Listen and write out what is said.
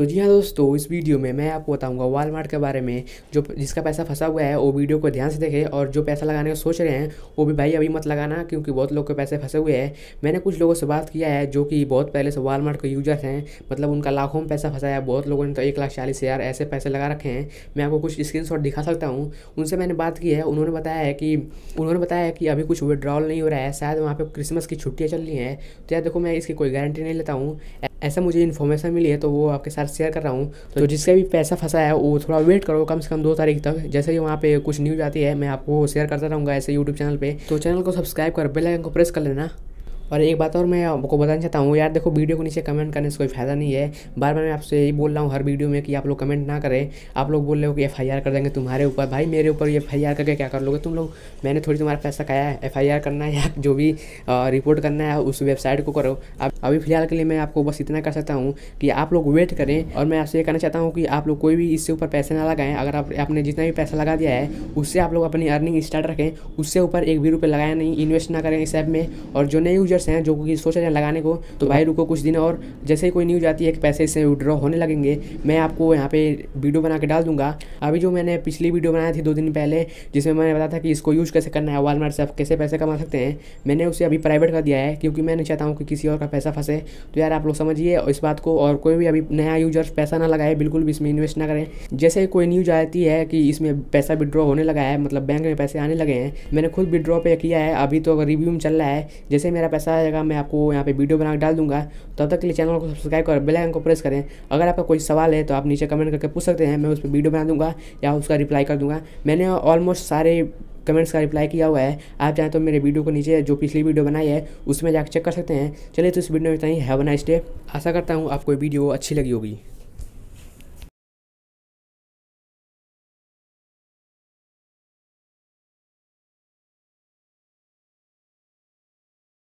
तो जी हाँ दोस्तों इस वीडियो में मैं आपको बताऊंगा वालमार्ट के बारे में जो जिसका पैसा फंसा हुआ है वो वीडियो को ध्यान से देखें और जो पैसा लगाने का सोच रहे हैं वो भी भाई अभी मत लगाना क्योंकि बहुत लोग के पैसे फंसे हुए हैं मैंने कुछ लोगों से बात किया है जो कि बहुत पहले से वालमार्ट के यूजर्स हैं मतलब उनका लाखों में पैसा फंसाया है बहुत लोगों ने तो एक लाख चालीस हज़ार ऐसे पैसे लगा रखे हैं मैं आपको कुछ स्क्रीन दिखा सकता हूँ उनसे मैंने बात की है उन्होंने बताया है कि उन्होंने बताया है कि अभी कुछ विड्रॉल नहीं हो रहा है शायद वहाँ पर क्रिसमस की छुट्टियाँ चल रही हैं तो यार देखो मैं इसकी कोई गारंटी नहीं लेता हूँ ऐसा मुझे इन्फॉर्मेशन मिली है तो वो आपके साथ शेयर कर रहा हूँ तो जिसका भी पैसा फंसा है वो थोड़ा वेट करो कम से कम दो तारीख तक जैसे ही वहाँ पे कुछ न्यूज़ आती है मैं आपको शेयर करता रहूँगा ऐसे यूट्यूब चैनल पर तो चैनल को सब्सक्राइब कर बेलाइकन को प्रेस कर लेना और एक बात और मैं आपको बताना चाहता हूँ यार देखो वीडियो को नीचे कमेंट करने से कोई फ़ायदा नहीं है बार बार मैं आपसे यही बोल रहा हूँ हर वीडियो में कि आप लोग कमेंट ना करें आप लोग बोल रहे हो कि एफ कर देंगे तुम्हारे ऊपर भाई मेरे ऊपर एफ आई करके क्या कर लोगे तुम लोग मैंने थोड़ी तुम्हारा पैसा खाया है एफ करना है या जो भी रिपोर्ट करना है उस वेबसाइट को करो अब अभी फिलहाल के लिए मैं आपको बस इतना कर सकता हूँ कि आप लोग वेट करें और मैं आपसे ये कहना चाहता हूँ कि आप लोग कोई भी इससे ऊपर पैसे ना लगाएं अगर आप आपने जितना भी पैसा लगा दिया है उससे आप लोग अपनी अर्निंग स्टार्ट रखें उससे ऊपर एक भी रुपये लगाएं नहीं इन्वेस्ट ना करें इस ऐप में और जो नए यूजर यूज़र्स हैं जो कि सोच रहे हैं लगाने को तो भाई रुको कुछ दिन और जैसे ही कोई न्यूज़ आती है कि पैसे इससे विड्रॉ होने लगेंगे मैं आपको यहाँ पे वीडियो बना के डाल दूंगा अभी जो मैंने पिछली वीडियो बनाई थी दो दिन पहले जिसमें मैंने बताया था कि इसको यूज़ कैसे करना है वालमार्ट से आप कैसे पैसे कमा सकते हैं मैंने उसे अभी प्राइवेट कर दिया है क्योंकि मैं नहीं चाहता हूँ कि किसी और का पैसा फंसे तो यार आप लोग समझिए इस बात को और कोई भी अभी नया यूजर्स पैसा ना लगाए बिल्कुल भी इसमें इन्वेस्ट ना करें जैसे कोई न्यूज़ आती है कि इसमें पैसा विड्रॉ होने लगा है मतलब बैंक में पैसे आने लगे हैं मैंने खुद विड्रॉ पे किया है अभी तो रिव्यू में चल रहा है जैसे मेरा पैसा सारा जगह मैं आपको यहाँ पे वीडियो बना डाल दूंगा तब तक के लिए चैनल को सब्सक्राइब कर बेल आइकन को प्रेस करें अगर आपका कोई सवाल है तो आप नीचे कमेंट करके पूछ सकते हैं मैं उस पर वीडियो बना दूंगा या उसका रिप्लाई कर दूंगा मैंने ऑलमोस्ट सारे कमेंट्स का रिप्लाई किया हुआ है आप चाहें तो मेरे वीडियो को नीचे जो पिछली वीडियो बनाई है उसमें जाकर चेक कर सकते हैं चलिए तो इस वीडियो में इतना ही हैव नाइस डे आशा करता हूँ आपको वीडियो अच्छी लगी होगी